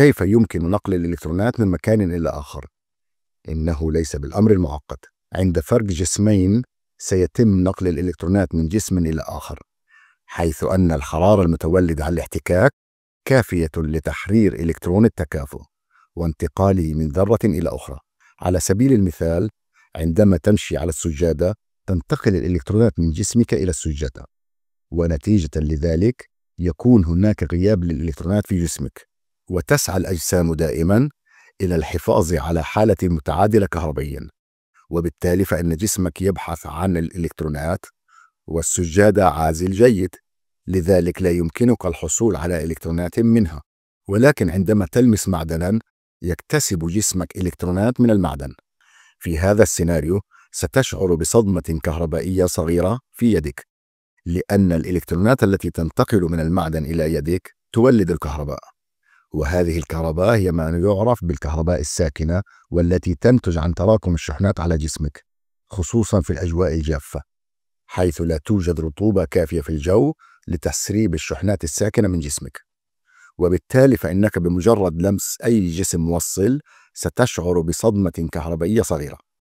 كيف يمكن نقل الإلكترونات من مكان إلى آخر؟ إنه ليس بالأمر المعقد عند فرق جسمين سيتم نقل الإلكترونات من جسم إلى آخر حيث أن الحرارة المتولدة على الاحتكاك كافية لتحرير إلكترون التكافؤ وانتقاله من ذرة إلى أخرى على سبيل المثال عندما تمشي على السجادة تنتقل الإلكترونات من جسمك إلى السجادة ونتيجة لذلك يكون هناك غياب للإلكترونات في جسمك وتسعى الأجسام دائما إلى الحفاظ على حالة متعادلة كهربيا وبالتالي فإن جسمك يبحث عن الإلكترونات والسجادة عازل جيد لذلك لا يمكنك الحصول على إلكترونات منها ولكن عندما تلمس معدنا يكتسب جسمك إلكترونات من المعدن في هذا السيناريو ستشعر بصدمة كهربائية صغيرة في يدك لأن الإلكترونات التي تنتقل من المعدن إلى يدك تولد الكهرباء وهذه الكهرباء هي ما يعرف بالكهرباء الساكنة والتي تنتج عن تراكم الشحنات على جسمك خصوصا في الأجواء الجافة حيث لا توجد رطوبة كافية في الجو لتسريب الشحنات الساكنة من جسمك وبالتالي فإنك بمجرد لمس أي جسم موصل ستشعر بصدمة كهربائية صغيرة